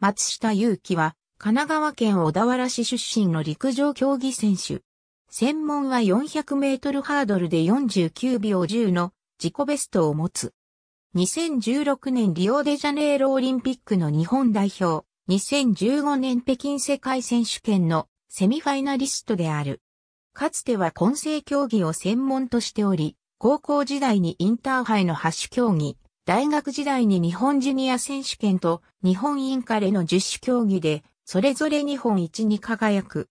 松下祐樹は、神奈川県小田原市出身の陸上競技選手。専門は400メートルハードルで49秒10の自己ベストを持つ。2016年リオデジャネイロオリンピックの日本代表、2015年北京世界選手権のセミファイナリストである。かつては混成競技を専門としており、高校時代にインターハイのハッシュ競技、大学時代に日本ジュニア選手権と日本インカレの十種競技で、それぞれ日本一に輝く。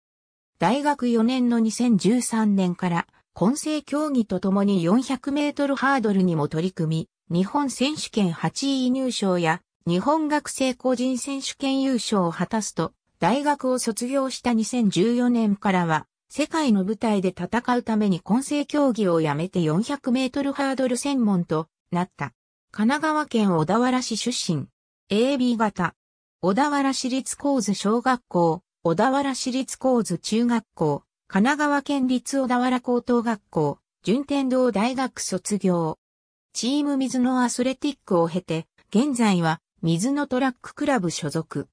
大学4年の2013年から、混成競技とともに400メートルハードルにも取り組み、日本選手権8位入賞や、日本学生個人選手権優勝を果たすと、大学を卒業した2014年からは、世界の舞台で戦うために混成競技をやめて400メートルハードル専門となった。神奈川県小田原市出身。AB 型。小田原市立高津小学校、小田原市立高津中学校、神奈川県立小田原高等学校、順天堂大学卒業。チーム水のアスレティックを経て、現在は水のトラッククラブ所属。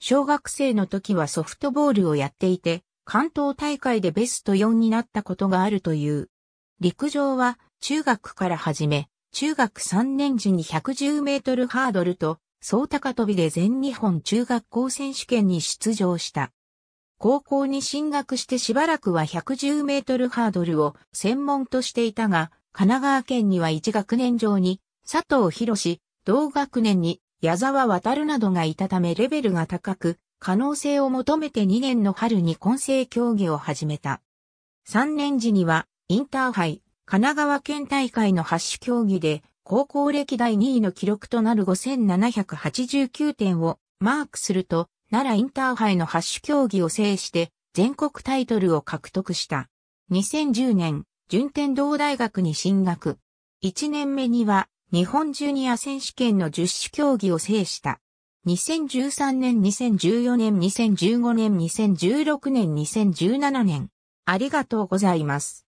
小学生の時はソフトボールをやっていて、関東大会でベスト4になったことがあるという。陸上は中学から始め、中学3年時に110メートルハードルと、総高跳びで全日本中学校選手権に出場した。高校に進学してしばらくは110メートルハードルを専門としていたが、神奈川県には1学年上に佐藤博士、同学年に矢沢渡などがいたためレベルが高く、可能性を求めて2年の春に混成競技を始めた。3年時にはインターハイ、神奈川県大会の8種競技で、高校歴代2位の記録となる5789点をマークすると、奈良インターハイの8種競技を制して、全国タイトルを獲得した。2010年、順天堂大学に進学。1年目には、日本ジュニア選手権の10種競技を制した。2013年、2014年、2015年、2016年、2017年。ありがとうございます。